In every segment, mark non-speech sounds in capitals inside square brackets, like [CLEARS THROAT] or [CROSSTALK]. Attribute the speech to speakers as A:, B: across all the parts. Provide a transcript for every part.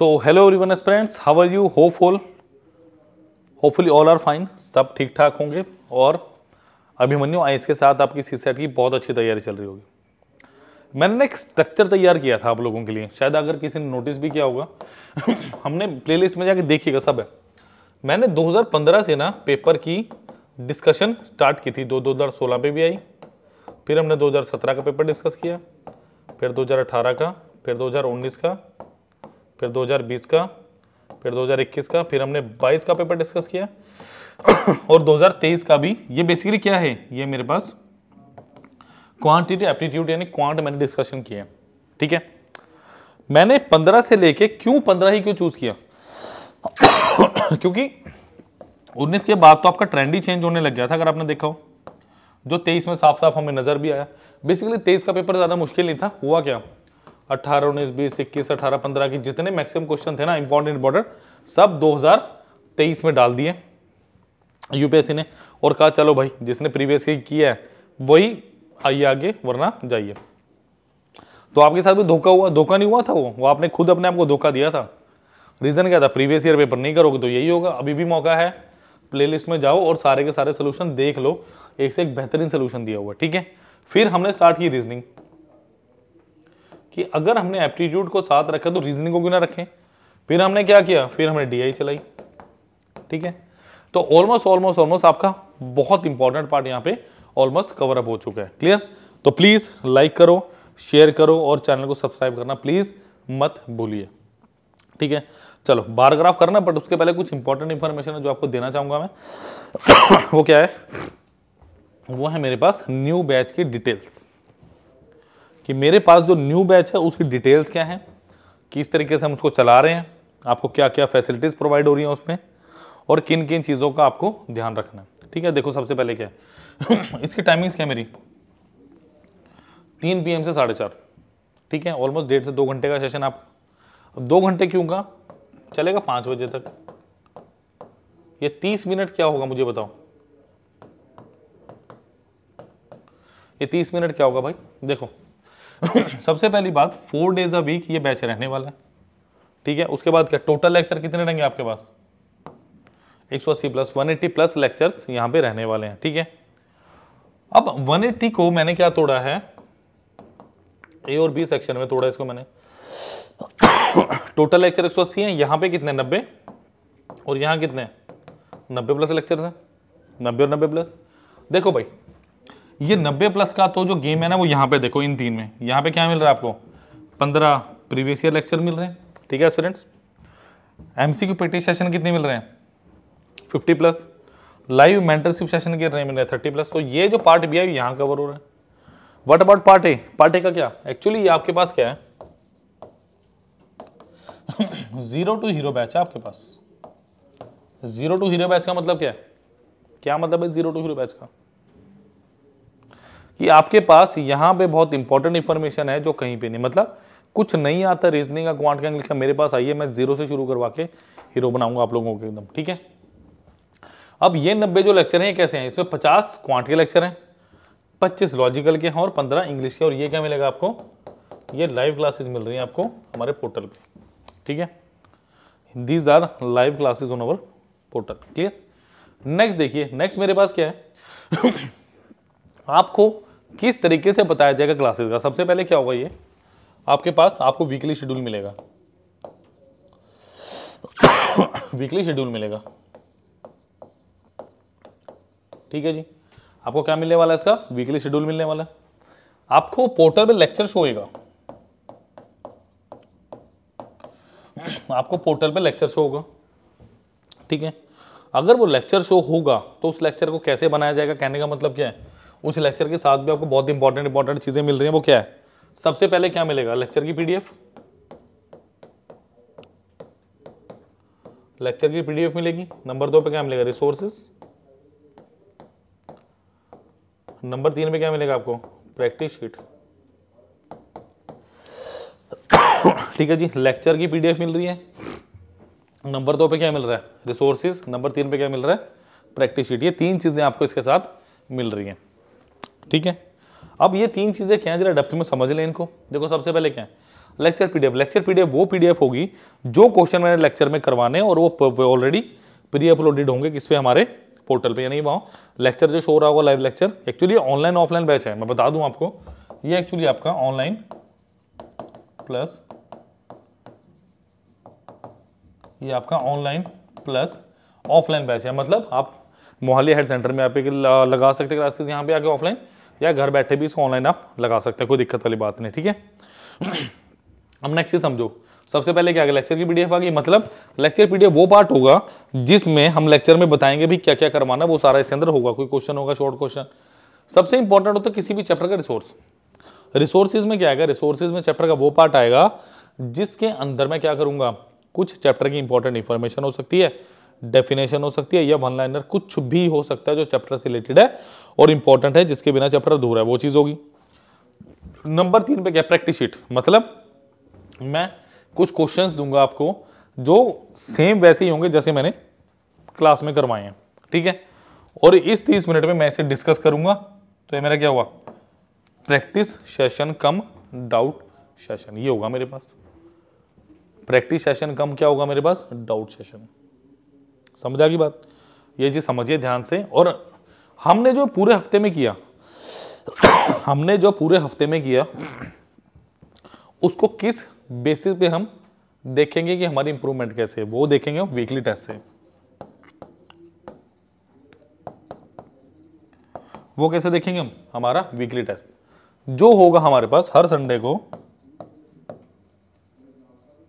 A: so hello everyone friends how are you hopeful hopefully all are fine सब ठीक ठाक होंगे और अभिमन्यु आई इसके साथ आपकी सी सेट की बहुत अच्छी तैयारी चल रही होगी मैंने ना एक स्ट्रक्चर तैयार किया था आप लोगों के लिए शायद अगर किसी ने नोटिस भी किया होगा [COUGHS] हमने प्लेलिस्ट में जाके देखिएगा सब है मैंने 2015 से ना पेपर की डिस्कशन स्टार्ट की थी दो दो हज़ार सोलह भी आई फिर हमने 2017 का पेपर डिस्कस किया फिर 2018 का फिर 2019 का फिर 2020 का फिर 2021 का फिर हमने 22 का पेपर डिस्कस किया [COUGHS] और 2023 का भी ये बेसिकली क्या है ये मेरे पास क्वांटिटी एप्टीट्यूड यानी क्वांट मैंने डिस्कशन किया ठीक है मैंने 15 से लेके क्यों 15 ही क्यों चूज किया [COUGHS] क्योंकि 19 के बाद तो आपका ट्रेंड ही चेंज होने लग गया था अगर आपने देखा हो जो 23 में साफ साफ हमें नजर भी आया बेसिकली 23 का पेपर ज्यादा मुश्किल नहीं था हुआ क्या अट्ठारह उन्नीस बीस इक्कीस अठारह पंद्रह की जितने मैक्सिमम क्वेश्चन थे ना इंपॉर्टेंट इंपॉर्टेंट सब 2023 में डाल दिए यूपीएससी ने और कहा चलो भाई जिसने प्रीवियस ईयर किया है वही आइए आगे वरना जाइए तो आपके साथ भी धोखा हुआ धोखा नहीं हुआ था वो वो आपने खुद अपने आप को धोखा दिया था रीज़न क्या था प्रीवियस ईयर पेपर नहीं करोगे तो यही होगा अभी भी मौका है प्लेलिस्ट में जाओ और सारे के सारे सोल्यूशन देख लो एक से एक बेहतरीन सोल्यूशन दिया हुआ ठीक है फिर हमने स्टार्ट की रीजनिंग कि अगर हमने एप्टीट्यूड को साथ रखा तो रीजनिंग को क्यों ना रखें फिर हमने क्या किया फिर हमने डी चलाई ठीक है तो ऑलमोस्ट ऑलमोस्ट ऑलमोस्ट आपका बहुत इंपॉर्टेंट पार्ट यहाँ पे ऑलमोस्ट कवर अप हो चुका है क्लियर तो प्लीज़ लाइक करो शेयर करो और चैनल को सब्सक्राइब करना प्लीज़ मत भूलिए ठीक है चलो बारग्राफ करना बट उसके पहले कुछ इंपॉर्टेंट इंफॉर्मेशन है जो आपको देना चाहूंगा मैं [COUGHS] वो क्या है वो है मेरे पास न्यू बैच की डिटेल्स कि मेरे पास जो न्यू बैच है उसकी डिटेल्स क्या हैं किस तरीके से हम उसको चला रहे हैं आपको क्या क्या फैसिलिटीज़ प्रोवाइड हो रही हैं उसमें और किन किन चीज़ों का आपको ध्यान रखना है ठीक है देखो सबसे पहले क्या है [COUGHS] इसकी टाइमिंग्स क्या है मेरी तीन पी से साढ़े चार ठीक है ऑलमोस्ट डेढ़ से दो घंटे का सेशन आप दो घंटे क्यों का चलेगा पाँच बजे तक ये तीस मिनट क्या होगा मुझे बताओ ये तीस मिनट क्या होगा भाई देखो [COUGHS] सबसे पहली बात फोर डेज अ वीक ये बैच रहने वाला है ठीक है उसके बाद क्या टोटल लेक्चर कितने रहेंगे आपके पास 180 प्लस 180 प्लस लेक्चर्स यहां पे रहने वाले हैं ठीक है अब 180 को मैंने क्या तोड़ा है ए और बी सेक्शन में तोड़ा इसको मैंने टोटल लेक्चर 180 है यहां पे कितने 90 और यहां कितने 90 प्लस लेक्चर्स हैं 90 और 90 प्लस देखो भाई ये 90 प्लस का तो जो गेम है ना वो यहाँ पे देखो इन तीन में यहाँ पे क्या मिल रहा है आपको 15 प्रीवियस ईयर लेक्चर मिल रहे हैं ठीक है students M C practice session कितने मिल रहे हैं 50 प्लस लाइव मेंटरशिप सेशन रहे मिल रहे हैं थर्टी प्लस तो ये जो पार्ट बी है यहाँ कवर हो रहा है what about part A part A का क्या एक्चुअली आपके पास क्या है जीरो टू हीरो बैच है आपके पास जीरो टू हीरो बैच का मतलब क्या है क्या मतलब है जीरो टू हीरो बैच का कि आपके पास यहाँ पे बहुत इंपॉर्टेंट इन्फॉर्मेशन है जो कहीं पे नहीं मतलब कुछ नहीं आता रीजनिंग का क्वांट का लिखा मेरे पास आइए मैं जीरो से शुरू करवा के हीरो बनाऊंगा आप लोगों को एकदम ठीक है अब ये नब्बे जो लेक्चर हैं कैसे हैं इसमें पचास क्वांट के लेक्चर हैं पच्चीस लॉजिकल के हैं और पंद्रह इंग्लिश के और ये क्या मिलेगा आपको ये लाइव क्लासेज मिल रही हैं आपको हमारे पोर्टल पर ठीक है these are live classes on our portal clear next देखिए नेक्स्ट मेरे पास क्या है [COUGHS] आपको किस तरीके से बताया जाएगा क्लासेस का सबसे पहले क्या होगा ये आपके पास आपको वीकली शेड्यूल मिलेगा वीकली शेड्यूल मिलेगा ठीक है जी आपको क्या मिलने वाला है इसका वीकली शेड्यूल मिलने वाला है आपको पोर्टल पे लेक्चर शो होगा आपको पोर्टल पे लेक्चर शो होगा ठीक है अगर वो लेक्चर शो होगा तो उस लेक्चर को कैसे बनाया जाएगा कहने का मतलब क्या है उस लेक्चर के साथ भी आपको बहुत इंपॉर्टेंट इंपॉर्टेंट चीज़ें मिल रही हैं वो क्या है सबसे पहले क्या मिलेगा लेक्चर की पीडीएफ लेक्चर की पीडीएफ मिलेगी नंबर दो पे क्या मिलेगा रिसोर्सेस नंबर तीन पे क्या मिलेगा आपको प्रैक्टिस शीट ठीक है जी लेक्चर की पीडीएफ मिल रही है नंबर दो पे क्या मिल रहा है रिसोर्सेज नंबर तीन पे क्या मिल रहा है प्रैक्टिस शीट ये तीन चीज़ें आपको इसके साथ मिल रही हैं ठीक है अब ये तीन चीज़ें क्या हैं जरा डेप्थ में समझ लें इनको देखो सबसे पहले क्या है लेक्चर पीडीएफ लेक्चर पीडीएफ वो पीडीएफ होगी जो क्वेश्चन मैंने लेक्चर में करवाने और वो ऑलरेडी प्री अपलोडेड होंगे किस पे हमारे पोर्टल पे यानी वहाँ लेक्चर जो शो रहा होगा live lecture actually online offline batch है मैं बता दूँ आपको ये एक्चुअली आपका ऑनलाइन प्लस ये आपका ऑनलाइन प्लस ऑफलाइन बैच है मतलब आप मोहाली हेड सेंटर में आप एक लगा सकते हैं क्लासेस यहाँ पे आके ऑफलाइन या घर बैठे भी इसको ऑनलाइन आप लगा सकते हैं कोई दिक्कत वाली बात नहीं ठीक है [CLEARS THROAT] अब नेक्स्ट चीज समझो सबसे पहले क्या लेक्चर की पीडीएफ आ गई मतलब लेक्चर पीडीएफ वो पार्ट होगा जिसमें हम लेक्चर में बताएंगे भी क्या क्या करवाना वो सारा इसके अंदर होगा कोई क्वेश्चन होगा शॉर्ट क्वेश्चन सबसे इंपॉर्टेंट होता है किसी भी चैप्टर का रिसोर्स रिसोर्सेज में क्या आएगा रिसोर्सेज में चैप्टर का वो पार्ट आएगा जिसके अंदर मैं क्या करूंगा कुछ चैप्टर की इंपॉर्टेंट इंफॉर्मेशन हो सकती है डेफिनेशन हो सकती है या वन लाइनर कुछ भी हो सकता है जो चैप्टर से रिलेटेड है और इंपॉर्टेंट है जिसके बिना चैप्टर दूर है वो चीज़ होगी नंबर तीन पे क्या प्रैक्टिस शीट मतलब मैं कुछ क्वेश्चन दूंगा आपको जो सेम वैसे ही होंगे जैसे मैंने क्लास में करवाए हैं ठीक है और इस तीस मिनट में मैं इसे डिस्कस करूंगा तो ये मेरा क्या हुआ practice session cum doubt session ये होगा मेरे पास प्रैक्टिस सेशन कम क्या होगा मेरे पास डाउट सेशन समझ आ गई बात ये चीज़ समझिए ध्यान से और हमने जो पूरे हफ्ते में किया [COUGHS] हमने जो पूरे हफ्ते में किया उसको किस बेसिस पे हम देखेंगे कि हमारी इंप्रूवमेंट कैसे है वो देखेंगे वीकली टेस्ट से वो कैसे देखेंगे हम हमारा वीकली टेस्ट जो होगा हमारे पास हर संडे को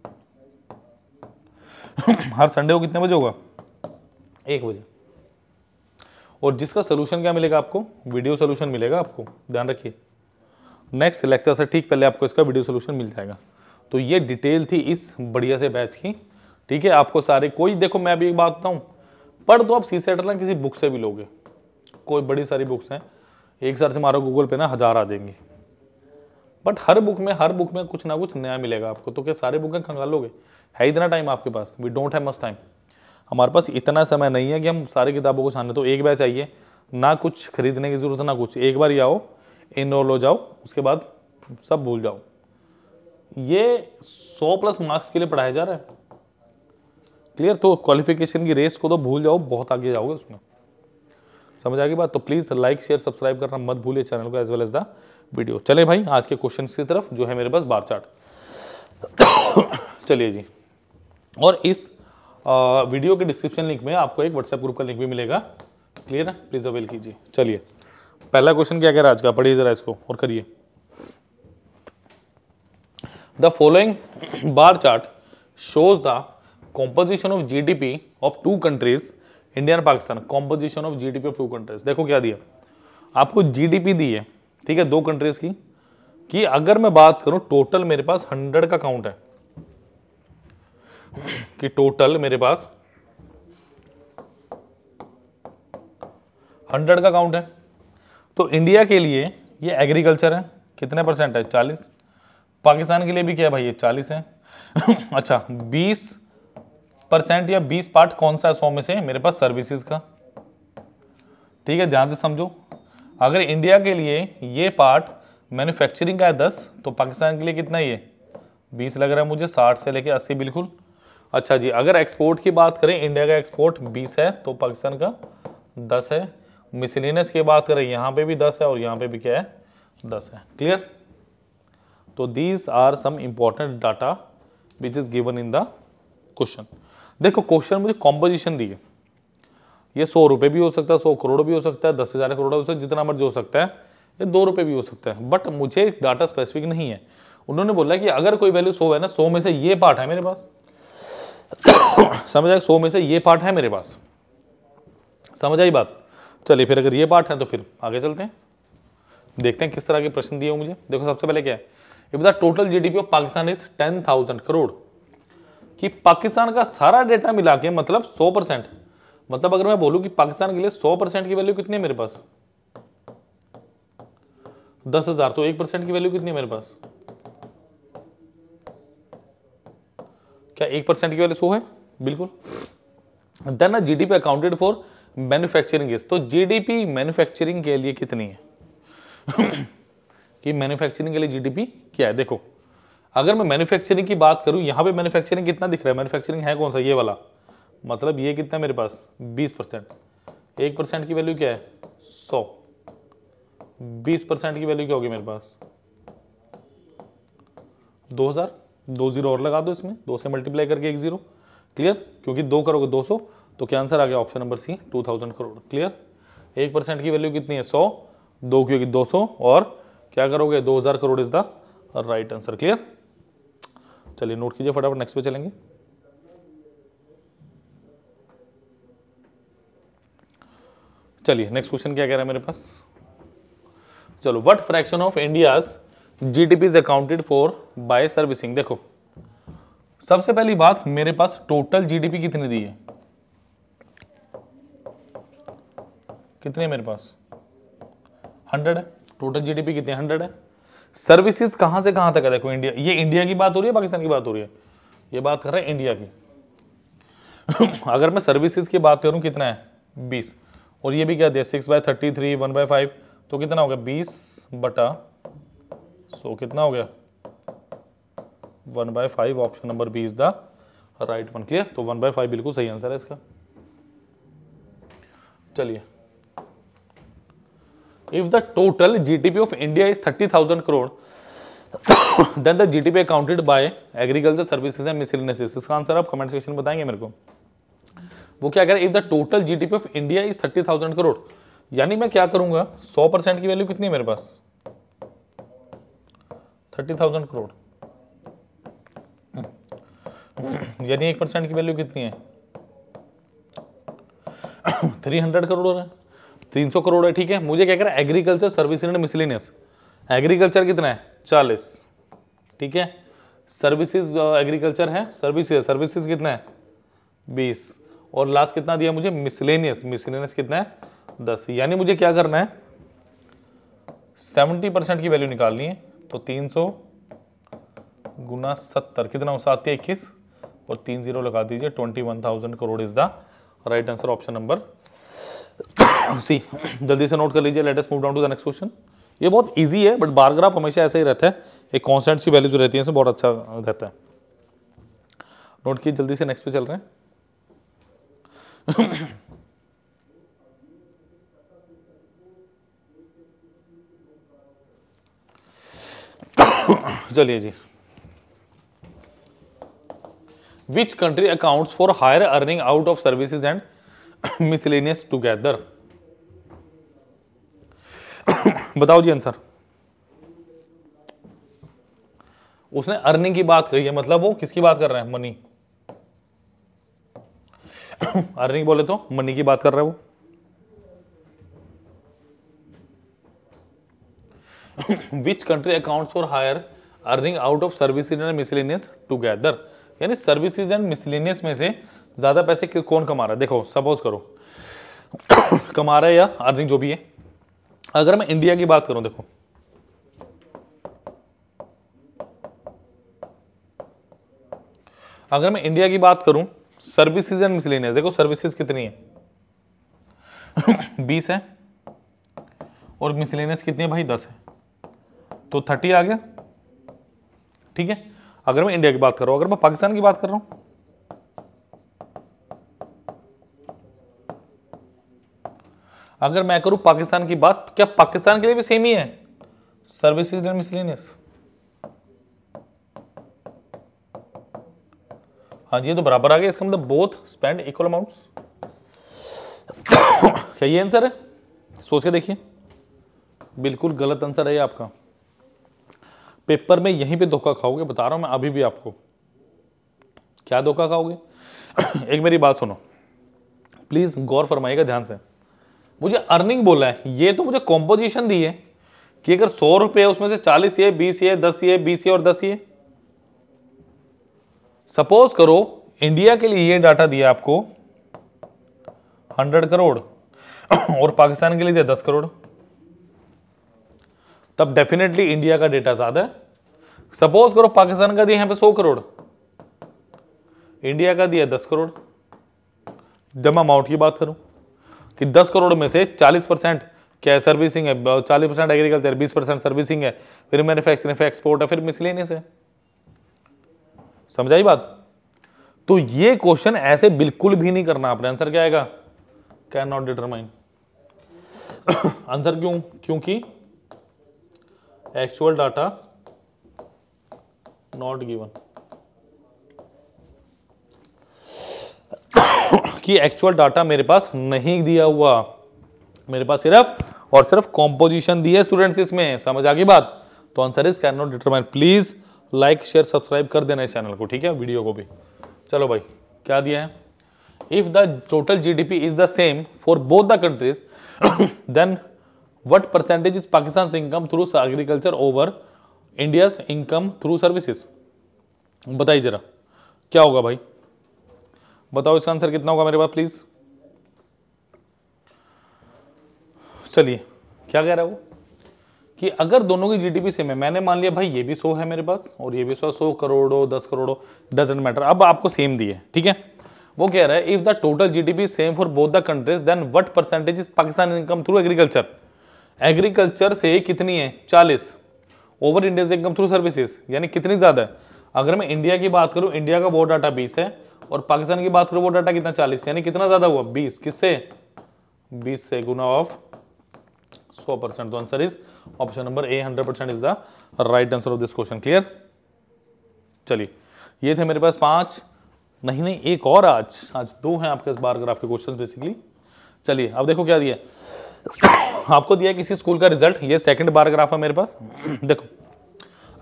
A: [COUGHS] हर संडे को कितने बजे होगा एक बजे और जिसका सोल्यूशन क्या मिलेगा आपको वीडियो सोल्यूशन मिलेगा आपको ध्यान रखिए नेक्स्ट लेक्चर से ठीक पहले आपको इसका वीडियो सोल्यूशन मिल जाएगा तो ये डिटेल थी इस बढ़िया से बैच की ठीक है आपको सारे कोई देखो मैं भी एक बात बताऊँ पढ़ तो आप सी सेट ना किसी बुक से भी लोगे कोई बड़ी सारी बुक्स हैं एक साल से मारो गूगल पे ना हज़ार आ जाएंगी बट हर बुक में हर बुक में कुछ ना कुछ नया मिलेगा आपको तो क्या सारे बुकें खंगालोगे है इतना टाइम आपके पास we don't have must time हमारे पास इतना समय नहीं है कि हम सारी किताबों को सामने तो एक बार चाहिए ना कुछ खरीदने की ज़रूरत ना कुछ एक बार ही आओ इनरोल हो जाओ उसके बाद सब भूल जाओ ये 100 प्लस मार्क्स के लिए पढ़ाया जा रहा है क्लियर तो क्वालिफिकेशन की रेस को तो भूल जाओ बहुत आगे जाओगे उसमें समझ आगे बात तो प्लीज़ लाइक शेयर सब्सक्राइब करना मत भूलिए चैनल को as well as the video चले भाई आज के क्वेश्चन की तरफ जो है मेरे पास बार चार्ट [COUGHS] चलिए जी और इस वीडियो के डिस्क्रिप्शन लिंक में आपको एक व्हाट्सएप ग्रुप का लिंक भी मिलेगा क्लियर है प्लीज़ अवेल कीजिए चलिए पहला क्वेश्चन क्या कह रहा है आज का पढ़िए जरा इसको और करिए the following bar chart G D P of two countries India countries Pakistan composition of G D P of two countries देखो क्या दिया आपको पी दी है ठीक है दो कंट्रीज की कि अगर मैं बात करूं टोटल मेरे पास हंड्रेड का काउंट है कि टोटल मेरे पास हंड्रेड का काउंट है तो इंडिया के लिए ये एग्रीकल्चर है कितने परसेंट है चालीस पाकिस्तान के लिए भी क्या है भाई ये चालीस है [LAUGHS] अच्छा बीस परसेंट या बीस पार्ट कौन सा है सौ में से मेरे पास सर्विसेज का ठीक है ध्यान से समझो अगर इंडिया के लिए ये पार्ट मैन्युफैक्चरिंग का है दस तो पाकिस्तान के लिए कितना ये बीस लग रहा है मुझे साठ से लेके अस्सी बिल्कुल अच्छा जी अगर एक्सपोर्ट की बात करें इंडिया का एक्सपोर्ट 20 है तो पाकिस्तान का 10 है मिसलिनस की बात करें यहाँ पे भी 10 है और यहाँ पे भी क्या है 10 है क्लियर तो these are some important data which is given in the question देखो क्वेश्चन मुझे कॉम्पोजिशन दिए ये सौ रुपये भी हो सकता है सौ करोड़ भी हो सकता है दस हज़ार करोड़ हो सकता है जितना मर्जी हो सकता है ये दो रुपये भी हो सकता है बट मुझे डाटा स्पेसिफिक नहीं है उन्होंने बोला कि अगर कोई वैल्यू सौ है ना सौ में से ये पार्ट है मेरे पास समझ आए सौ में से ये पार्ट है मेरे पास समझ आई बात चलिए फिर अगर ये पार्ट है तो फिर आगे चलते हैं देखते हैं किस तरह के प्रश्न दिए मुझे देखो सबसे पहले क्या है if the total GDP of Pakistan is ten thousand crore कि पाकिस्तान का सारा डेटा मिला के मतलब सौ परसेंट मतलब अगर मैं बोलूं कि पाकिस्तान के लिए सौ परसेंट की वैल्यू कितनी है मेरे पास दस हजार तो एक परसेंट की वैल्यू कितनी है मेरे पास क्या एक परसेंट की वैल्यू सो है बिल्कुल then G D P accounted for manufacturing तो जी डी पी मैन्युफैक्चरिंग के लिए कितनी है [COUGHS] कि मैन्युफैक्चरिंग के लिए जी डी पी क्या है देखो अगर मैं मैन्युफैक्चरिंग की बात करूं यहां पे मैन्युफैक्चरिंग कितना दिख रहा है मैन्युफैक्चरिंग है कौन सा ये वाला मतलब ये कितना है मेरे पास 20 परसेंट एक परसेंट की वैल्यू क्या है 100 20 परसेंट की वैल्यू क्या होगी मेरे पास 2000 दो जीरो और लगा दो इसमें दो से मल्टीप्लाई करके एक जीरो क्लियर क्योंकि दो करोगे दो सौ तो क्या आंसर आ गया option number C two thousand crore clear एक परसेंट की वैल्यू कितनी है सौ दो की होगी दो सौ और क्या करोगे दो हज़ार crore is the right answer clear चलिए नोट कीजिए फटाफट नेक्स्ट पे चलेंगे चलिए नेक्स्ट क्वेश्चन क्या कह रहा है मेरे पास चलो what fraction of India's P is accounted for by servicing देखो सबसे पहली बात मेरे पास टोटल जीडीपी कितनी दी है कितने मेरे पास हंड्रेड है टोटल जीडीपी कितनी हंड्रेड है सर्विसेज कहां से कहां तक है देखो इंडिया ये इंडिया की बात हो रही है पाकिस्तान की बात हो रही है ये बात कर रहे हैं इंडिया की [COUGHS] अगर मैं सर्विसेज की बात करूं कितना है बीस और ये भी क्या दिया six by thirty three one by five तो कितना हो गया बीस बटा सो कितना हो गया one by five option number B is the right one clear तो वन बाय फाइव बिल्कुल सही आंसर है इसका चलिए if the total GDP of India is thirty thousand crore then the GDP accounted by agriculture services and miscellaneous इसका answer आप comment section में बताएंगे मेरे को वो क्या कह रहे if the total GDP of India is thirty thousand crore यानी मैं क्या करूंगा सौ परसेंट की वैल्यू कितनी है मेरे पास थर्टी थाउजेंड करोड़ [COUGHS] यानी एक परसेंट की वैल्यू कितनी है थ्री हंड्रेड करोड़ है तीन सौ करोड़ है ठीक है मुझे क्या कह रहा है agriculture service and miscellaneous agriculture कितना है चालीस ठीक है सर्विसेज एग्रीकल्चर uh, है सर्विस सर्विसेज कितना है बीस और लास्ट कितना दिया मुझे मिसलेनियस मिसलेनियस कितना है दस यानी मुझे क्या करना है सेवेंटी परसेंट की वैल्यू निकालनी है तो तीन सौ गुना सत्तर कितना हो सात इक्कीस और तीन जीरो लगा दीजिए twenty one thousand crore is the right answer option number C जल्दी से नोट कर लीजिए latest move down to the next question ये बहुत ईजी है बट बार ग्राफ हमेशा ऐसे ही रहता है एक कॉन्सेंट सी वैल्यू जो रहती है इसमें बहुत अच्छा रहता है नोट किए जल्दी से नेक्स्ट पे चल रहे हैं [COUGHS] चलिए जी which country accounts for higher earning out of services and miscellaneous together बताओ जी आंसर उसने अर्निंग की बात कही है मतलब वो किसकी बात कर रहे हैं मनी अर्निंग [COUGHS] बोले तो मनी की बात कर रहे हैं वो which country account for higher earning out of service miscellaneous together यानी सर्विसेज एंड मिसलिनियस में से ज़्यादा पैसे कौन कमा रहा है देखो सपोज करो [COUGHS] कमा रहा है या अर्निंग जो भी है अगर मैं इंडिया की बात करूं देखो अगर मैं इंडिया की बात करूं सर्विसेज एंड मिसलेनियस देखो सर्विसेज कितनी है [COUGHS] बीस है और मिसलेनियस कितनी है भाई दस है तो थर्टी आ गया ठीक है अगर मैं इंडिया की बात कर रहा हूं अगर मैं पाकिस्तान की बात कर रहा हूं अगर मैं करूं पाकिस्तान की बात क्या पाकिस्तान के लिए भी सेम ही है सर्विस एंड मिसलेनियस हाँ जी तो बराबर आ गया इसका मतलब बोथ स्पेंड इक्वल अमाउंट्स क्या ये आंसर है सोच के देखिए बिल्कुल गलत आंसर है ये आपका पेपर में यहीं पे धोखा खाओगे बता रहा हूँ मैं अभी भी आपको क्या धोखा खाओगे [CLEARS THROAT] एक मेरी बात सुनो प्लीज़ गौर फरमाइएगा ध्यान से मुझे अर्निंग बोला है ये तो मुझे कॉम्पोजिशन दी है कि अगर सौ रुपये उसमें से चालीस ये बीस ये दस ये बीस ये और दस ये सपोज करो इंडिया के लिए ये डाटा दिया आपको हंड्रेड करोड़ [CLEARS THROAT] और पाकिस्तान के लिए दिया दस करोड़ तब डेफिनेटली इंडिया का डेटा ज्यादा है सपोज करो पाकिस्तान का दिया यहां पे सौ करोड़ इंडिया का दिया दस करोड़ जब अमाउंट की बात करूं कि दस करोड़ में से चालीस परसेंट क्या है सर्विसिंग है चालीस परसेंट एग्रीकल्चर बीस परसेंट सर्विसिंग है फिर मैन्युफैक्चरिंग फिर एक्सपोर्ट है फिर मिसलेनियस है समझाई बात तो ये क्वेश्चन ऐसे बिल्कुल भी नहीं करना आपने आंसर क्या आएगा कैन नॉट डिटरमाइन आंसर क्यों क्योंकि एक्चुअल डाटा नॉट गिवन कि एक्चुअल डाटा मेरे पास नहीं दिया हुआ मेरे पास सिर्फ और सिर्फ कॉम्पोजिशन दी है स्टूडेंट्स इसमें समझ आ गई बात तो answer is can not determine please like share subscribe कर देना इस चैनल को ठीक है वीडियो को भी चलो भाई क्या दिया है if the total GDP is the same for both the countries then what percentage is Pakistan income through agriculture over India income through services बताइए जरा क्या होगा भाई बताओ इसका आंसर कितना होगा मेरे पास प्लीज चलिए क्या कह रहा है वो कि अगर दोनों की जीडीपी सेम है मैंने मान लिया भाई ये भी सो है मेरे पास और ये भी सो सो करोड़ो दस करोड़ो डजेंट मैटर अब आपको सेम दिए ठीक है वो कह रहा है if the total GDP same for both the countries then what percentage is Pakistan income through agriculture agriculture से कितनी है चालीस over Indian income through services यानी कितनी ज़्यादा है अगर मैं इंडिया की बात करूं इंडिया का वो डाटा बीस है और पाकिस्तान की बात करूं वो डाटा कितना चालीस यानी कितना ज़्यादा हुआ बीस किससे बीस से गुना ऑफ सौ परसेंट तो answer is option number A hundred percent is the right answer of this question clear चलिए ये थे मेरे पास पांच नहीं नहीं एक और आज आज दो हैं आपके इस बार ग्राफ के क्वेश्चन बेसिकली चलिए अब देखो क्या दिया आपको दिया किसी स्कूल का रिजल्ट ये सेकंड ग्राफ है मेरे पास देखो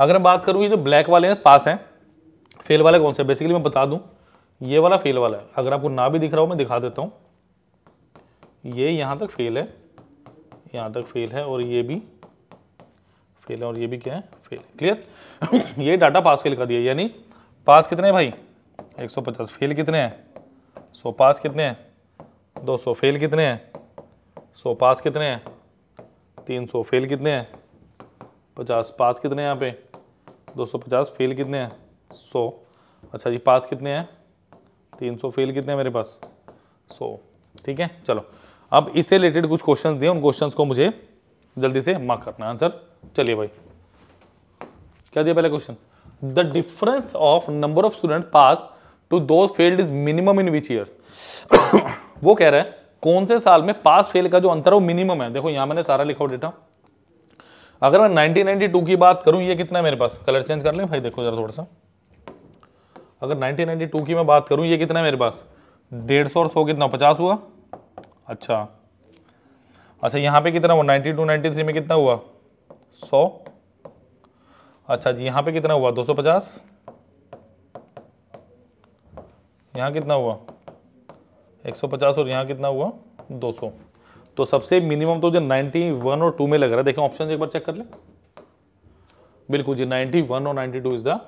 A: अगर मैं बात करूँ ये जो ब्लैक वाले हैं पास हैं फेल वाले कौन से बेसिकली मैं बता दूँ ये वाला फेल वाला है अगर आपको ना भी दिख रहा हो मैं दिखा देता हूँ ये यहाँ तक फेल है यहाँ तक फेल है और ये भी फेल है और ये भी क्या है फेल क्लियर [COUGHS] ये डाटा पास फेल कर दिया यानी पास कितने हैं भाई 150 फेल कितने हैं सौ पास कितने हैं 200 फेल कितने हैं सौ पास कितने हैं तीन सौ फेल कितने हैं पचास पास कितने हैं यहाँ पे दो सौ पचास फेल कितने हैं सौ अच्छा जी पास कितने हैं तीन सौ फेल कितने हैं मेरे पास सौ ठीक है चलो अब इससे रिलेटेड कुछ क्वेश्चंस दिए उन क्वेश्चंस को मुझे जल्दी से मार्क करना आंसर चलिए भाई क्या दिया पहला question the difference of number of student pass to दो failed is minimum in which years वो कह रहा है कौन से साल में पास फेल का जो अंतर है वो मिनिमम है देखो यहां मैंने सारा लिखा हुआ डेटा अगर मैं 1992 की बात करूं ये कितना है मेरे पास कलर चेंज कर लें भाई देखो जरा थोड़ा सा अगर 1992 की मैं बात करूं ये कितना है मेरे पास डेढ़ सौ और सौ कितना पचास हुआ अच्छा अच्छा यहाँ पे कितना हुआ 92 93 में कितना हुआ सौ अच्छा जी यहाँ पे कितना हुआ दो सौ पचास यहाँ कितना हुआ 150 और यहाँ कितना हुआ 200 तो सबसे मिनिमम तो जो 91 और 2 में लग रहा है देखें ऑप्शन एक बार चेक कर लें बिल्कुल जी 91 और 92 is the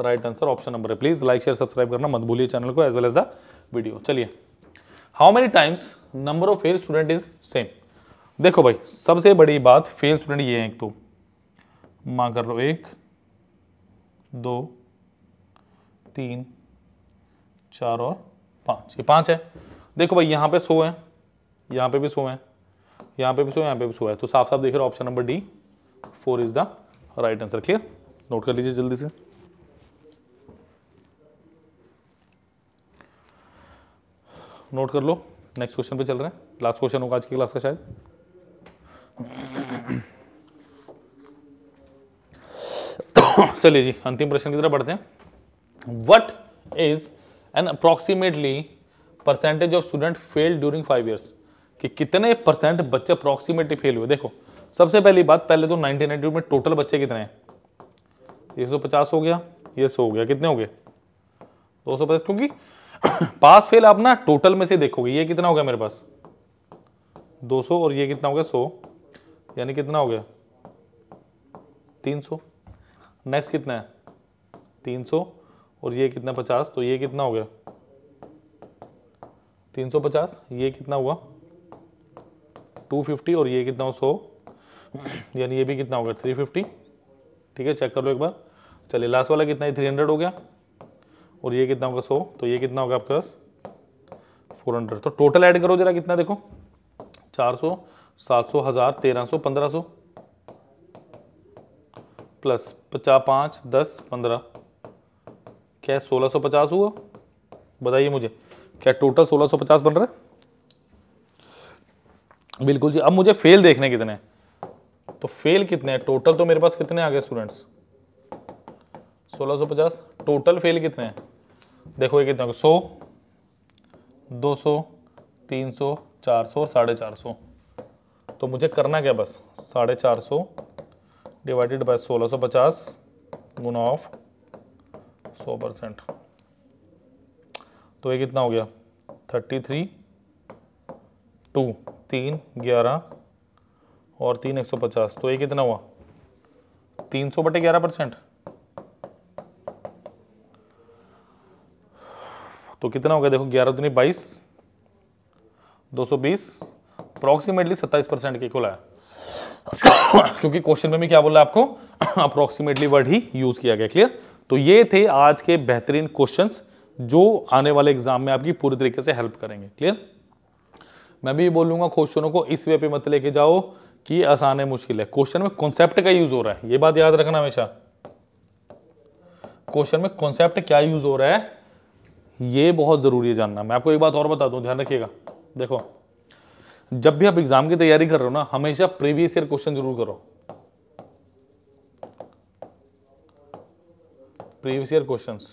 A: right answer option number है प्लीज लाइक शेयर सब्सक्राइब करना मत भूलिए चैनल को as well as the video चलिए how many times number of fail student is same देखो भाई सबसे बड़ी बात फेल स्टूडेंट ये है एक तो मां कर लो एक दो तीन चार और पाँच ये पाँच है देखो भाई यहाँ पे सो है यहाँ पे भी सो है यहाँ पे भी सो यहाँ पे भी सो है तो साफ साफ देख रहे हो option number D four is the right answer clear note कर लीजिए जल्दी से नोट कर लो नेक्स्ट क्वेश्चन पे चल रहे हैं लास्ट क्वेश्चन होगा आज की क्लास का शायद [COUGHS] चलिए जी अंतिम प्रश्न की तरफ बढ़ते हैं what is end approximately percentage of student fail during five years कि कितने परसेंट बच्चे अप्रॉक्सीमेटली फेल हुए देखो सबसे पहली बात पहले तो नाइनटीन नाइनटी में टोटल बच्चे कितने हैं एक सौ पचास हो गया ये सौ हो गया कितने हो गए दो सौ पचास क्योंकि पास [COUGHS] फेल आप ना टोटल में से देखोगे ये कितना हो गया मेरे पास दो सौ और ये कितना हो गया सौ यानी कितना हो गया तीन सौ नेक्स्ट कितना है तीन सौ और ये कितना पचास तो ये कितना हो गया तीन सौ पचास ये कितना हुआ टू फिफ्टी और ये कितना हो सौ [CLEARS THROAT] यानी ये भी कितना होगा थ्री फिफ्टी ठीक है चेक कर लो एक बार चलिए लास्ट वाला कितना है थ्री हंड्रेड हो गया और ये कितना होगा सौ तो ये कितना होगा आपके पास फोर हंड्रेड तो टोटल ऐड करो जरा कितना देखो चार सौ सात सौ हज़ार तेरह सौ पंद्रह सौ प्लस पचास पाँच दस पंद्रह क्या सोलह सौ पचास हुआ बताइए मुझे क्या टोटल सोलह सौ पचास बन रहा है बिल्कुल जी अब मुझे फेल देखने कितने तो फेल कितने हैं टोटल तो मेरे पास कितने आ गए स्टूडेंट्स सोलह सौ पचास टोटल फेल कितने हैं देखो ये कितने सौ दो सौ तीन सौ चार सौ और साढ़े चार सौ तो मुझे करना क्या बस साढ़े चार सौ डिवाइडेड बाय सोलह सौ पचास गुना ऑफ सौ परसेंट तो ये कितना हो गया थर्टी थ्री टू तीन ग्यारह और तीन एक सौ पचास तो ये कितना हुआ तीन सौ बटे ग्यारह परसेंट तो कितना हो गया देखो ग्यारह दुनी बाईस दो सौ बीस अप्रॉक्सीमेटली सत्ताईस परसेंट के खुला है [COUGHS] क्योंकि क्वेश्चन में भी क्या बोला आपको अप्रोक्सीमेटली [COUGHS] वर्ड ही यूज किया गया क्लियर तो ये थे आज के बेहतरीन क्वेश्चंस जो आने वाले एग्जाम में आपकी पूरी तरीके से हेल्प करेंगे क्लियर मैं भी ये क्वेश्चनों को इस वे पे मत लेके जाओ कि आसान है मुश्किल है क्वेश्चन में कॉन्सेप्ट का यूज़ हो रहा है ये बात याद रखना हमेशा क्वेश्चन में कॉन्सेप्ट क्या यूज़ हो रहा है ये बहुत ज़रूरी है जानना मैं आपको एक बात और बता दूं ध्यान रखिएगा देखो जब भी आप एग्ज़ाम की तैयारी कर रहे हो ना हमेशा प्रीवियस ईयर क्वेश्चन जरूर करो प्रीवियस ईयर क्वेश्चंस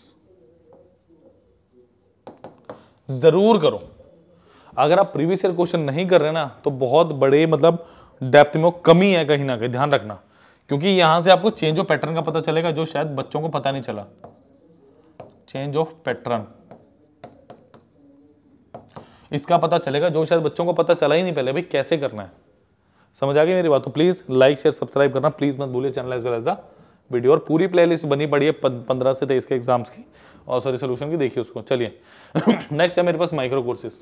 A: जरूर करो अगर आप प्रीवियस ईयर क्वेश्चन नहीं कर रहे ना तो बहुत बड़े मतलब डेप्थ में कमी है कहीं ना कहीं ध्यान रखना क्योंकि यहां से आपको चेंज ऑफ पैटर्न का पता चलेगा जो शायद बच्चों को पता नहीं चला चेंज ऑफ पैटर्न इसका पता चलेगा जो शायद बच्चों को पता चला ही नहीं पहले भाई कैसे करना है समझ आ गई मेरी बात तो प्लीज लाइक शेयर सब्सक्राइब करना प्लीज मत भूलिए channel as well as the video और पूरी प्लेलिस्ट बनी पड़ी है पंद्रह से तेईस के एग्जाम्स की और सॉरी सोल्यूशन की देखिए उसको चलिए नेक्स्ट [COUGHS] है मेरे पास माइक्रो कोर्सेज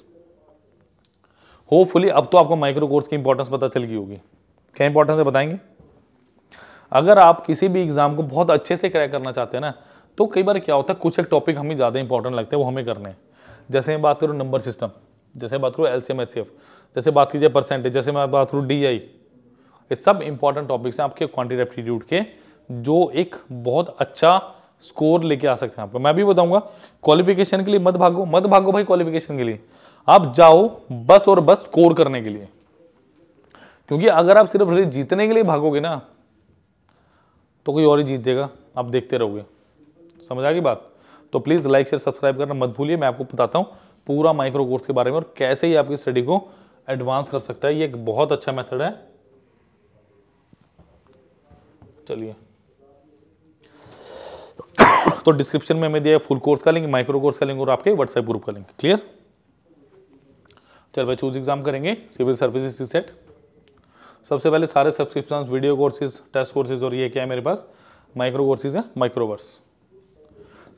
A: होपफुली अब तो आपको माइक्रो कोर्स की इंपॉर्टेंस पता चल गई होगी क्या इंपॉर्टेंस है बताएंगे अगर आप किसी भी एग्जाम को बहुत अच्छे से क्रैक करना चाहते हैं ना तो कई बार क्या होता है कुछ एक टॉपिक हमें ज़्यादा इंपॉर्टेंट लगते हैं वो हमें करने हैं जैसे मैं बात करूँ नंबर सिस्टम जैसे बात करूँ L C C M H F जैसे बात कीजिए परसेंटेज जैसे मैं बात करूँ डी आई ये सब इंपॉर्टेंट टॉपिक्स हैं आपके क्वान्टिटी एप्टीट्यूड के जो एक बहुत अच्छा स्कोर लेके आ सकते हैं आपको मैं भी बताऊंगा क्वालिफिकेशन के लिए मत भागो मत भागो भाई क्वालिफिकेशन के लिए आप जाओ बस और बस स्कोर करने के लिए क्योंकि अगर आप सिर्फ रेस जीतने के लिए भागोगे ना तो कोई और ही जीत देगा आप देखते रहोगे समझ आ गई बात तो प्लीज़ लाइक शेयर सब्सक्राइब करना मत भूलिए मैं आपको बताता हूँ पूरा माइक्रो कोर्स के बारे में और कैसे ही आपकी स्टडी को एडवांस कर सकता है ये एक बहुत अच्छा मेथड है चलिए तो डिस्क्रिप्शन में हमें दिया है फुल कोर्स का लिंक माइक्रो कोर्स का लिंक और आपके व्हाट्सएप ग्रुप का लिंक क्लियर चल भाई चूज एग्जाम करेंगे सिविल सर्विसेज सेट सबसे पहले सारे subscription video courses test courses और ये क्या है मेरे पास माइक्रो कोर्सेज है माइक्रोवर्स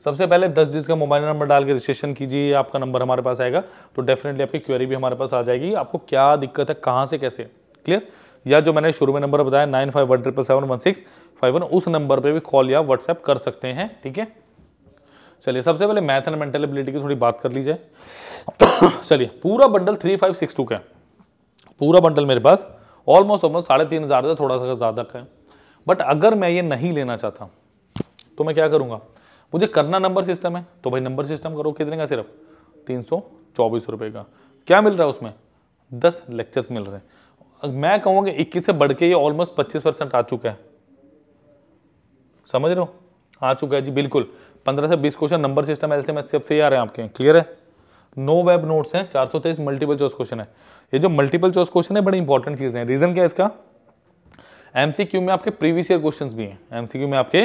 A: सबसे पहले दस डिज का मोबाइल नंबर डाल के रजिस्ट्रेशन कीजिए आपका नंबर हमारे पास आएगा तो डेफिनेटली आपकी क्वेरी भी हमारे पास आ जाएगी आपको क्या दिक्कत है कहाँ से कैसे क्लियर या जो मैंने शुरू में नंबर बताया nine five one triple seven one six five one उस नंबर पर भी कॉल या व्हाट्सएप कर सकते हैं ठीक है चलिए सबसे पहले मैथ एंड मेंटल एबिलिटी की थोड़ी बात कर लीजिए [COUGHS] चलिए पूरा bundle three five six two का है पूरा बंडल मेरे पास ऑलमोस्ट ऑलमोस्ट साढ़े तीन हज़ार से थोड़ा सा ज़्यादा का है बट अगर मैं ये नहीं लेना चाहता तो मैं क्या करूँगा मुझे करना नंबर सिस्टम है तो भाई नंबर सिस्टम करो कितने का सिर्फ तीन सौ चौबीस का क्या मिल रहा है उसमें दस लेक्चर्स मिल रहे हैं मैं कहूँगा इक्कीस से बढ़ के ये ऑलमोस्ट पच्चीस परसेंट आ चुका है समझ रहे हो आ चुका है जी बिल्कुल पंद्रह से बीस question number system L C से ही आ रहे हैं आपके क्लियर है नो वेब नोट्स हैं चार सौ तेईस मल्टीपल चॉइस क्वेश्चन है ये जो मल्टीपल चॉइस क्वेश्चन है बड़ी इंपॉर्टेंट चीज़ है रीजन क्या है इसका एमसीक्यू में आपके प्रीवियस ईयर क्वेश्चन भी हैं एमसीक्यू में आपके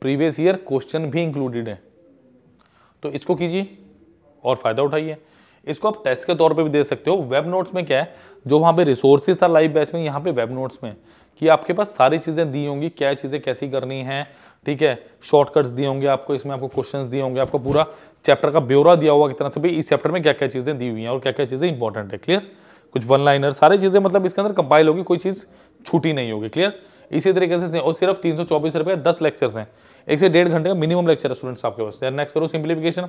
A: प्रीवियस ईयर क्वेश्चन भी इंक्लूडेड हैं तो इसको कीजिए और फ़ायदा उठाइए इसको आप टेस्ट के तौर पे भी दे सकते हो वेब नोट्स में क्या है जो वहाँ पे रिसोर्सेज था लाइव बैच में यहाँ पे वेब नोट्स में कि आपके पास सारी चीज़ें दी होंगी क्या चीज़ें कैसी करनी है ठीक है शॉर्टकट्स दिए होंगे आपको इसमें आपको क्वेश्चन दिए होंगे आपको पूरा चैप्टर का ब्यौरा दिया हुआ कितना से भाई इस चैप्टर में क्या क्या चीज़ें दी हुई हैं और क्या क्या चीज़ें इंपॉर्टेंट है क्लियर कुछ वन लाइनर सारी चीज़ें मतलब इसके अंदर कंपाइल होगी कोई चीज़ छूटी नहीं होगी क्लियर इसी तरीके से और सिर्फ तीन सौ चौबीस रुपये दस लेक्चर्स हैं एक से डेढ़ घंटे का मिनिमम लेक्चर है स्टूडेंट्स आपके पास नेक्स्ट करो सिंप्लीफिकेशन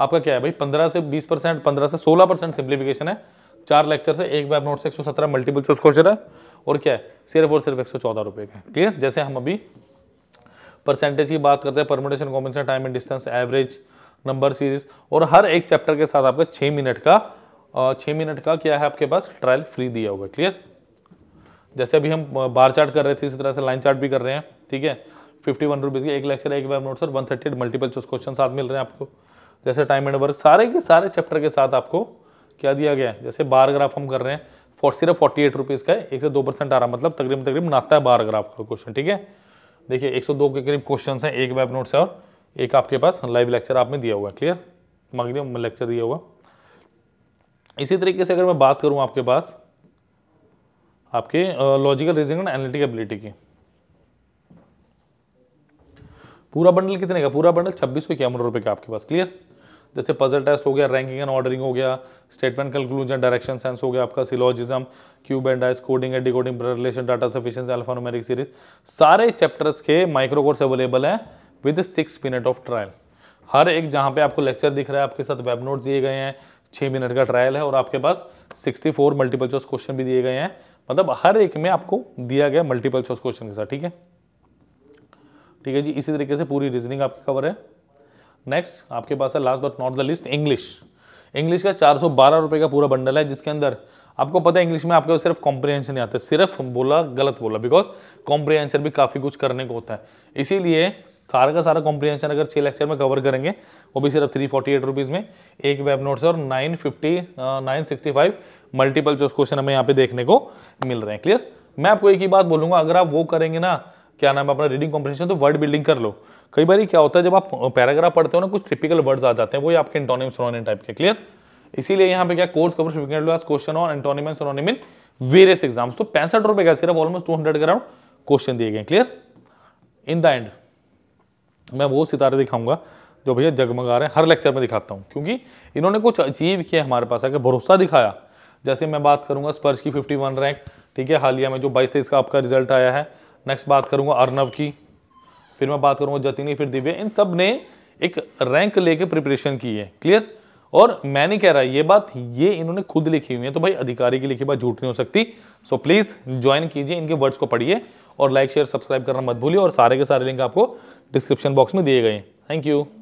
A: आपका क्या है भाई पंद्रह से बीस परसेंट पंद्रह से सोलह परसेंट सिंप्लीफिकेशन है चार लेक्चर से एक बार नोट से एक सौ सत्रह मल्टीपल चॉइस क्वेश्चन है और क्या है सिर्फ और सिर्फ एक सौ का क्लियर जैसे हम अभी परसेंटेज की बात करते हैं permutation combination time and distance average number series और हर एक चैप्टर के साथ आपका छः मिनट का छः मिनट का क्या है आपके पास ट्रायल फ्री दिया हुआ है क्लियर जैसे अभी हम बार चार्ट कर रहे थे इसी तरह से लाइन चार्ट भी कर रहे हैं ठीक है फिफ्टी वन रुपीज़ के एक लेक्चर एक वेब नोट्स और one thirty eight multiple choose question साथ मिल रहे हैं आपको जैसे टाइम एंड वर्क सारे के सारे चैप्टर के साथ आपको क्या दिया गया है जैसे बार ग्राफ हम कर रहे हैं फॉर सिर्फ फोर्टी एट रुपीज़ का है एक से दो परसेंट आ रहा मतलब तकरीबन तकरीबन नाता है बारह ग्राफ का क्वेश्चन ठीक है देखिए एक सौ दो के करीब क्वेश्चन हैं एक वेब नोट्स है और एक आपके पास लाइव लेक्चर आपने दिया हुआ है क्लियर मगरब लेक्चर दिया हुआ इसी तरीके से अगर मैं बात करूँ आपके पास आपके logical reasoning and analytic ability की पूरा बंडल कितने का पूरा बंडल छब्बीस सौ इक्यावन रुपये का आपके पास क्लियर जैसे पजल टेस्ट हो गया रैंकिंग एंड ऑर्डरिंग हो गया स्टेटमेंट कंक्लूजन डायरेक्शन सेंस हो गया आपका syllogism cube and dice coding and decoding relation data sufficiency alphanumeric series सारे चैप्टर्स के माइक्रो कोर्स अवेलेबल हैं with six minute of trial हर एक जहाँ पे आपको लेक्चर दिख रहा है आपके साथ वेब नोट दिए गए हैं छः मिनट का ट्रायल है और आपके पास फोर मल्टीपल चॉइस क्वेश्चन भी दिए गए हैं मतलब हर एक में आपको दिया गया मल्टीपल चॉइस क्वेश्चन के साथ ठीक है ठीक है जी इसी तरीके से पूरी रीजनिंग आपकी कवर है नेक्स्ट आपके पास है last but not the list English English का चार सौ का पूरा बंडल है जिसके अंदर आपको पता है इंग्लिश में आपको सिर्फ कॉम्प्रिहेंशन नहीं आता सिर्फ बोला गलत बोला बिकॉज कॉम्प्रिहेंशन भी काफ़ी कुछ करने को होता है इसीलिए सारा का सारा कॉम्प्रिहेंशन अगर छः लेक्चर में कवर करेंगे वो भी सिर्फ थ्री फोर्टी एट रुपीज़ में एक वेब नोट्स और nine fifty nine sixty five multiple choice question हमें यहाँ पे देखने को मिल रहे हैं क्लियर मैं आपको एक ही बात बोलूँगा अगर आप वो करेंगे ना क्या नाम है अपना रीडिंग कॉम्प्रेशन तो वर्ड बिल्डिंग कर लो कई बार क्या होता है जब आप पैराग्राफ पढ़ते हो ना कुछ टिपिकल वर्ड्स आ जाते हैं वही आपके एंटोनिम सोनोनिम टाइप के क्लियर इसीलिए यहाँ पे क्या course cover question on antonym synonym in various exams तो पैंसठ रुपए का सिर्फ almost two hundred ground question दिए गए क्लियर इन द एंड मैं वो सितारे दिखाऊंगा जो भैया जगमगा रहे हैं हर लेक्चर में दिखाता हूँ क्योंकि इन्होंने कुछ अचीव किया हमारे पास आके भरोसा दिखाया जैसे मैं बात करूंगा स्पर्श की 51 रैंक ठीक है हालिया में जो 22 तेईस का आपका रिजल्ट आया है नेक्स्ट बात करूँगा अर्नव की फिर मैं बात करूँगा जतिनी फिर दिव्या इन सब ने एक रैंक लेके प्रिपरेशन की है क्लियर और मैं नहीं कह रहा ये बात ये इन्होंने खुद लिखी हुई है तो भाई अधिकारी की लिखी बात झूठ नहीं हो सकती सो प्लीज़ ज्वाइन कीजिए इनके वर्ड्स को पढ़िए और लाइक शेयर सब्सक्राइब करना मत भूलिए और सारे के सारे लिंक आपको डिस्क्रिप्शन बॉक्स में दिए गए थैंक यू